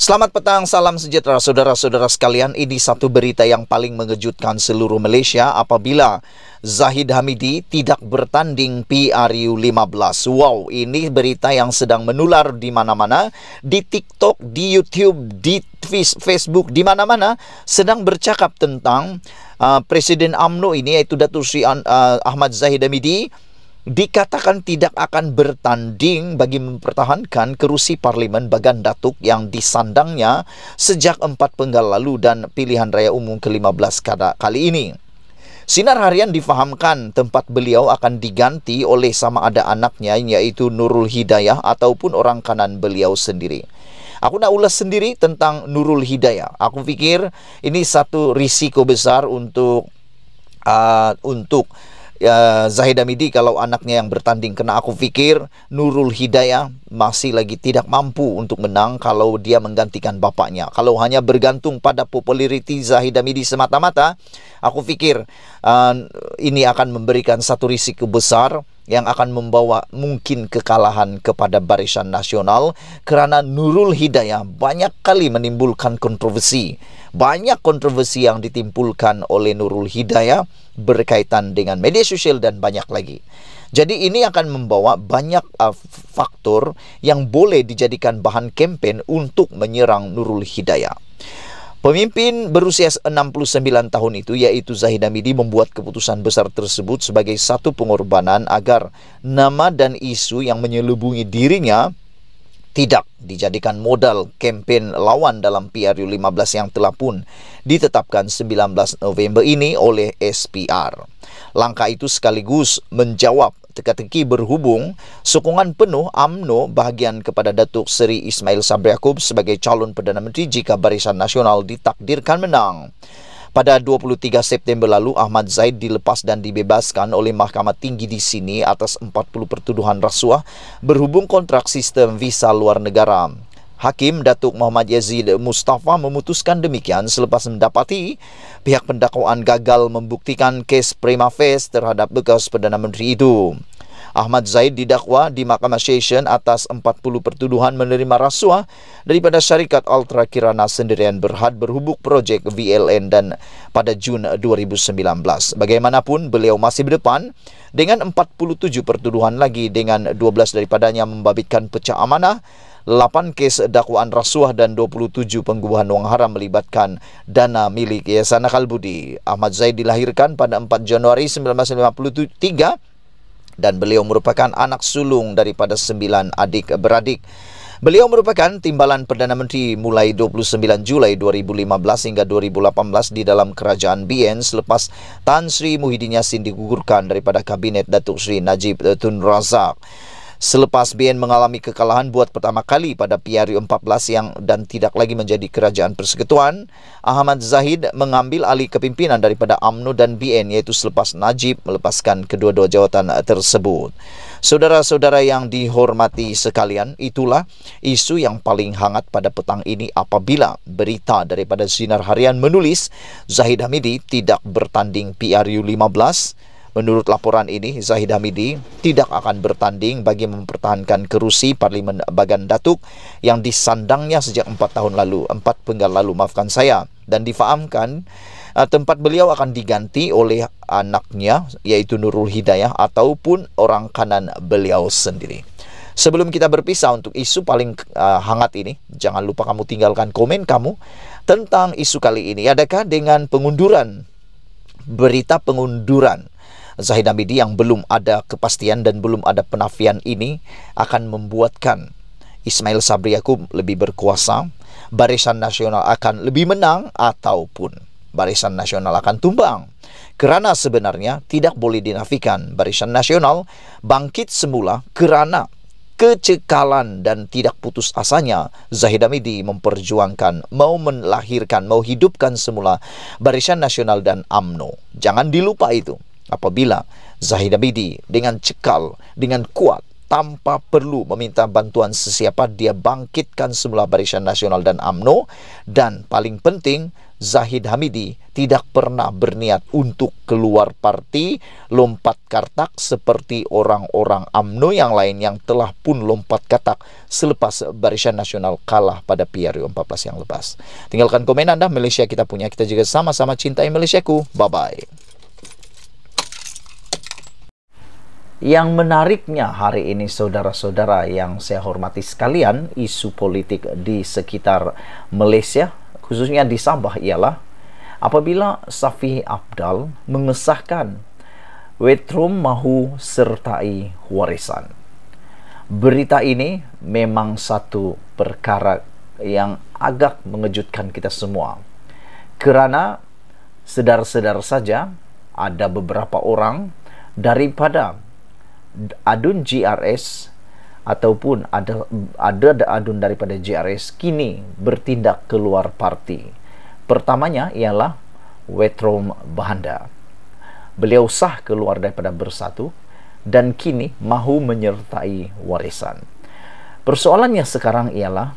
Selamat petang, salam sejahtera saudara-saudara sekalian. Ini satu berita yang paling mengejutkan seluruh Malaysia apabila Zahid Hamidi tidak bertanding PRU 15. Wow, ini berita yang sedang menular di mana-mana, di TikTok, di YouTube, di Facebook, di mana-mana sedang bercakap tentang uh, Presiden AMNO ini yaitu Datuk Sri uh, Ahmad Zahid Hamidi dikatakan tidak akan bertanding bagi mempertahankan kerusi parlemen Bagan Datuk yang disandangnya sejak empat penggal lalu dan pilihan raya umum ke-15 kali ini. Sinar harian difahamkan tempat beliau akan diganti oleh sama ada anaknya yaitu Nurul Hidayah ataupun orang kanan beliau sendiri. Aku nak ulas sendiri tentang Nurul Hidayah. Aku pikir ini satu risiko besar untuk uh, untuk ya, Zahid Amidi kalau anaknya yang bertanding kena aku pikir Nurul Hidayah masih lagi tidak mampu untuk menang kalau dia menggantikan bapaknya. Kalau hanya bergantung pada populariti Zahid Amidi semata-mata, aku pikir uh, ini akan memberikan satu risiko besar yang akan membawa mungkin kekalahan kepada barisan nasional karena Nurul Hidayah banyak kali menimbulkan kontroversi. Banyak kontroversi yang ditimbulkan oleh Nurul Hidayah berkaitan dengan media sosial dan banyak lagi. Jadi ini akan membawa banyak uh, faktor yang boleh dijadikan bahan kampanye untuk menyerang Nurul Hidayah. Pemimpin berusia 69 tahun itu yaitu Zahid Hamidi membuat keputusan besar tersebut sebagai satu pengorbanan agar nama dan isu yang menyelubungi dirinya tidak dijadikan modal kampanye lawan dalam PRU 15 yang telah pun ditetapkan 19 November ini oleh SPR. Langkah itu sekaligus menjawab teka-teki berhubung sokongan penuh AMNO bahagian kepada Datuk Seri Ismail Sabri Yaakob sebagai calon Perdana Menteri jika Barisan Nasional ditakdirkan menang. Pada 23 September lalu, Ahmad Zaid dilepas dan dibebaskan oleh Mahkamah Tinggi di sini atas 40 pertuduhan rasuah berhubung kontrak sistem visa luar negara. Hakim Datuk Muhammad Yazid Mustafa memutuskan demikian selepas mendapati pihak pendakwaan gagal membuktikan kes prima facie terhadap bekas Perdana Menteri itu. Ahmad Zaid didakwa di Mahkamah Session atas 40 pertuduhan menerima rasuah daripada syarikat Ultra Kirana sendirian berhad berhubung projek VLN dan pada Jun 2019. Bagaimanapun beliau masih berdepan dengan 47 pertuduhan lagi dengan 12 daripadanya membabitkan pecah amanah 8 kes dakwaan rasuah dan 27 penggubahan wang haram melibatkan dana milik Yayasan Akal Budi. Ahmad Zaid dilahirkan pada 4 Januari 1953 dan beliau merupakan anak sulung daripada sembilan adik beradik. Beliau merupakan timbalan Perdana Menteri mulai 29 Julai 2015 hingga 2018 di dalam Kerajaan Bien selepas Tan Sri Muhyiddin Yassin digugurkan daripada Kabinet Datuk Sri Najib Tun Razak selepas BN mengalami kekalahan buat pertama kali pada PRU 14 yang dan tidak lagi menjadi kerajaan persekutuan, Ahmad Zahid mengambil alih kepimpinan daripada AMNO dan BN iaitu selepas Najib melepaskan kedua-dua jawatan tersebut. Saudara-saudara yang dihormati sekalian, itulah isu yang paling hangat pada petang ini apabila berita daripada Sinar Harian menulis Zahid Hamidi tidak bertanding PRU 15 Menurut laporan ini, Zahid Hamidi tidak akan bertanding bagi mempertahankan kerusi Parlimen Bagan Datuk yang disandangnya sejak empat tahun lalu, empat penggal lalu, maafkan saya. Dan difahamkan eh, tempat beliau akan diganti oleh anaknya yaitu Nurul Hidayah ataupun orang kanan beliau sendiri. Sebelum kita berpisah untuk isu paling eh, hangat ini, jangan lupa kamu tinggalkan komen kamu tentang isu kali ini. Adakah dengan pengunduran berita pengunduran Zahid Hamidi yang belum ada kepastian dan belum ada penafian ini akan membuatkan Ismail Sabri Yaakob lebih berkuasa, Barisan Nasional akan lebih menang ataupun Barisan Nasional akan tumbang. Kerana sebenarnya tidak boleh dinafikan Barisan Nasional bangkit semula kerana kecekalan dan tidak putus asanya Zahid Hamidi memperjuangkan mau melahirkan mau hidupkan semula Barisan Nasional dan AMNO jangan dilupa itu Apabila Zahid Abidi dengan cekal, dengan kuat, tanpa perlu meminta bantuan sesiapa, dia bangkitkan semula Barisan Nasional dan AMNO. Dan paling penting, Zahid Hamidi tidak pernah berniat untuk keluar parti, lompat kartak seperti orang-orang AMNO yang lain yang telah pun lompat katak selepas Barisan Nasional kalah pada PRU 14 yang lepas. Tinggalkan komen Anda, Malaysia kita punya. Kita juga sama-sama cintai Malaysiaku. Bye-bye. Yang menariknya hari ini saudara-saudara yang saya hormati sekalian, isu politik di sekitar Malaysia, khususnya di Sabah ialah apabila Safi Abdal mengesahkan Wetrum mahu sertai warisan. Berita ini memang satu perkara yang agak mengejutkan kita semua. Kerana sedar-sedar saja ada beberapa orang daripada adun GRS ataupun ada ada adun daripada GRS kini bertindak keluar parti. Pertamanya ialah Wetrom Bahanda. Beliau sah keluar daripada Bersatu dan kini mahu menyertai warisan. Persoalannya sekarang ialah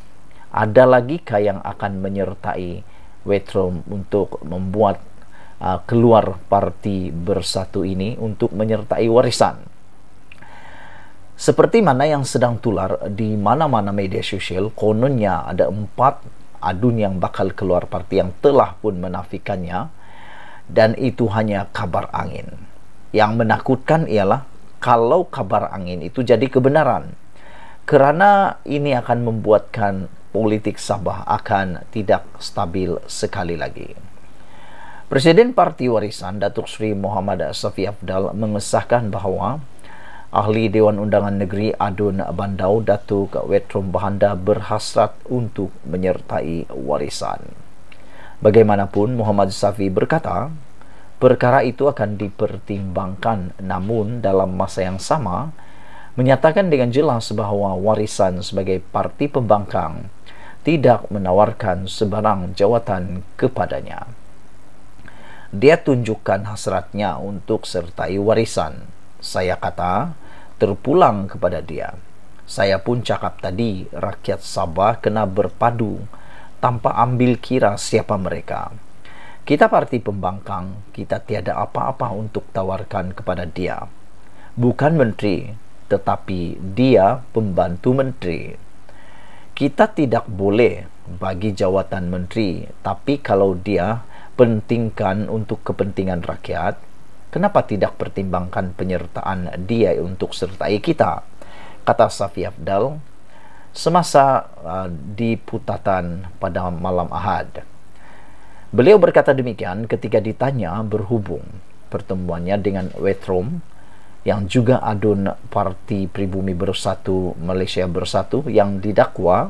ada kah yang akan menyertai Wetrom untuk membuat uh, keluar parti Bersatu ini untuk menyertai warisan? Seperti mana yang sedang tular di mana-mana media sosial, kononnya ada empat adun yang bakal keluar parti yang telah pun menafikannya dan itu hanya kabar angin. Yang menakutkan ialah kalau kabar angin itu jadi kebenaran. Kerana ini akan membuatkan politik Sabah akan tidak stabil sekali lagi. Presiden Parti Warisan Datuk Sri Muhammad Safi Afdal mengesahkan bahawa Ahli Dewan Undangan Negeri Adun Bandau Datuk Wetrum Bahanda berhasrat untuk menyertai warisan. Bagaimanapun Muhammad Safi berkata, perkara itu akan dipertimbangkan namun dalam masa yang sama menyatakan dengan jelas bahawa warisan sebagai parti pembangkang tidak menawarkan sebarang jawatan kepadanya. Dia tunjukkan hasratnya untuk sertai warisan. Saya kata, terpulang kepada dia. Saya pun cakap tadi, rakyat Sabah kena berpadu tanpa ambil kira siapa mereka. Kita parti pembangkang, kita tiada apa-apa untuk tawarkan kepada dia. Bukan menteri, tetapi dia pembantu menteri. Kita tidak boleh bagi jawatan menteri, tapi kalau dia pentingkan untuk kepentingan rakyat, Kenapa tidak pertimbangkan penyertaan dia untuk sertai kita? Kata Safi Abdal, semasa uh, di Putatan pada malam Ahad. Beliau berkata demikian ketika ditanya berhubung pertemuannya dengan Wetrom yang juga adun Parti Pribumi Bersatu Malaysia Bersatu yang didakwa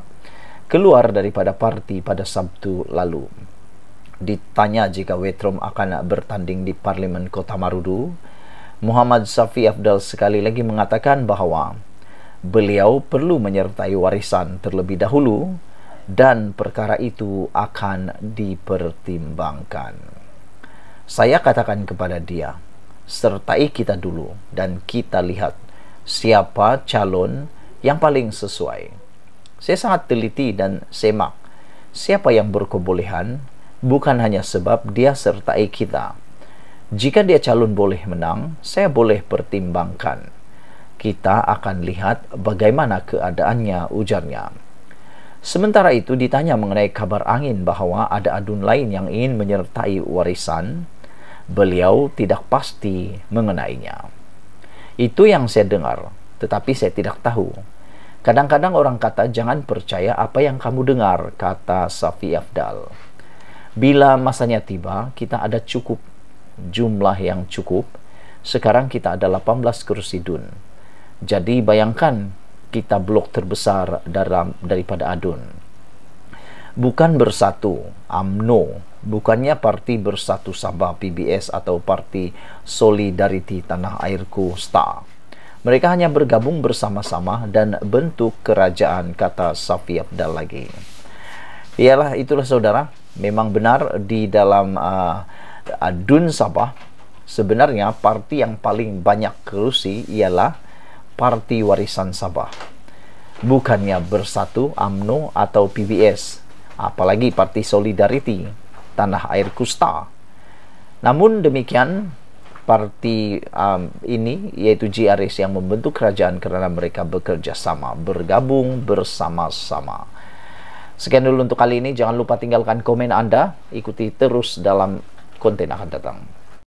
keluar daripada parti pada Sabtu lalu. ditanya jika Wetrom akan bertanding di Parlimen Kota Marudu, Muhammad Safi Abdul sekali lagi mengatakan bahawa beliau perlu menyertai warisan terlebih dahulu dan perkara itu akan dipertimbangkan. Saya katakan kepada dia, sertai kita dulu dan kita lihat siapa calon yang paling sesuai. Saya sangat teliti dan semak siapa yang berkebolehan bukan hanya sebab dia sertai kita. Jika dia calon boleh menang, saya boleh pertimbangkan. Kita akan lihat bagaimana keadaannya, ujarnya. Sementara itu ditanya mengenai kabar angin bahwa ada adun lain yang ingin menyertai warisan, beliau tidak pasti mengenainya. Itu yang saya dengar, tetapi saya tidak tahu. Kadang-kadang orang kata jangan percaya apa yang kamu dengar, kata Safi Afdal. Bila masanya tiba, kita ada cukup jumlah yang cukup. Sekarang kita ada 18 kursi dun. Jadi bayangkan kita blok terbesar dalam daripada adun. Bukan bersatu, AMNO, um, bukannya parti bersatu Sabah PBS atau parti Solidarity Tanah Airku STA. Mereka hanya bergabung bersama-sama dan bentuk kerajaan kata Safi Abdal lagi. Iyalah itulah saudara, memang benar di dalam uh, Adun Sabah sebenarnya parti yang paling banyak kerusi ialah Parti Warisan Sabah. Bukannya Bersatu AMNO atau PBS, apalagi Parti Solidarity Tanah Air Kusta. Namun demikian, parti um, ini yaitu GRS yang membentuk kerajaan karena mereka bekerja sama, bergabung bersama-sama. Sekian dulu untuk kali ini. Jangan lupa tinggalkan komen Anda. Ikuti terus dalam konten akan datang.